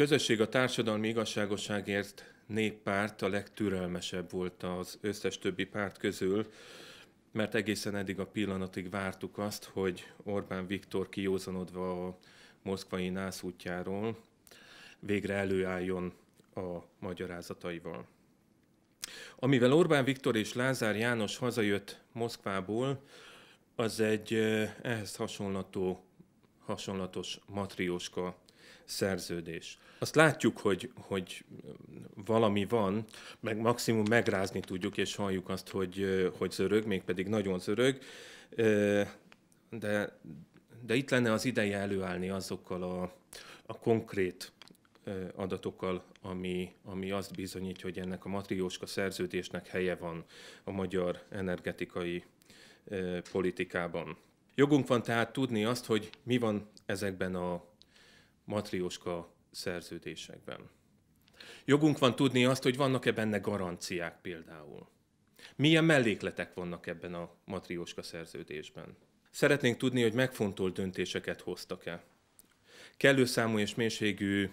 közösség a társadalmi igazságosságért néppárt a legtürelmesebb volt az összes többi párt közül, mert egészen eddig a pillanatig vártuk azt, hogy Orbán Viktor kiózanodva a moszkvai nász útjáról végre előálljon a magyarázataival. Amivel Orbán Viktor és Lázár János hazajött Moszkvából, az egy eh, ehhez hasonlató, hasonlatos matrióska szerződés. Azt látjuk, hogy, hogy valami van, meg maximum megrázni tudjuk, és halljuk azt, hogy, hogy zörög, mégpedig nagyon zörög, de, de itt lenne az ideje előállni azokkal a, a konkrét adatokkal, ami, ami azt bizonyítja, hogy ennek a matrióska szerződésnek helye van a magyar energetikai politikában. Jogunk van tehát tudni azt, hogy mi van ezekben a matrioska szerződésekben. Jogunk van tudni azt, hogy vannak-e benne garanciák például. Milyen mellékletek vannak ebben a matrioska szerződésben. Szeretnénk tudni, hogy megfontolt döntéseket hoztak-e. Kellő számú és mélységű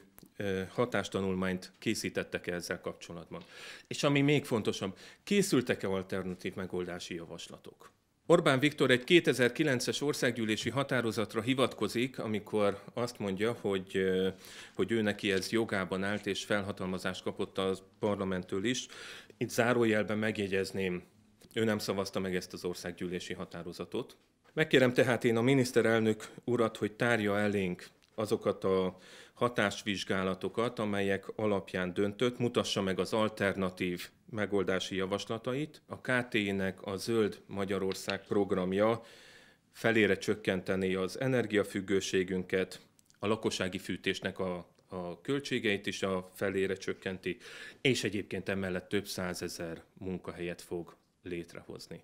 hatástanulmányt készítettek -e ezzel kapcsolatban. És ami még fontosabb, készültek-e alternatív megoldási javaslatok? Orbán Viktor egy 2009-es országgyűlési határozatra hivatkozik, amikor azt mondja, hogy, hogy ő neki ez jogában állt, és felhatalmazást kapott a parlamenttől is. Itt zárójelben megjegyezném, ő nem szavazta meg ezt az országgyűlési határozatot. Megkérem tehát én a miniszterelnök urat, hogy tárja elénk azokat a hatásvizsgálatokat, amelyek alapján döntött, mutassa meg az alternatív megoldási javaslatait. A KT-nek a Zöld Magyarország programja felére csökkenteni az energiafüggőségünket, a lakossági fűtésnek a, a költségeit is a felére csökkenti, és egyébként emellett több százezer munkahelyet fog létrehozni.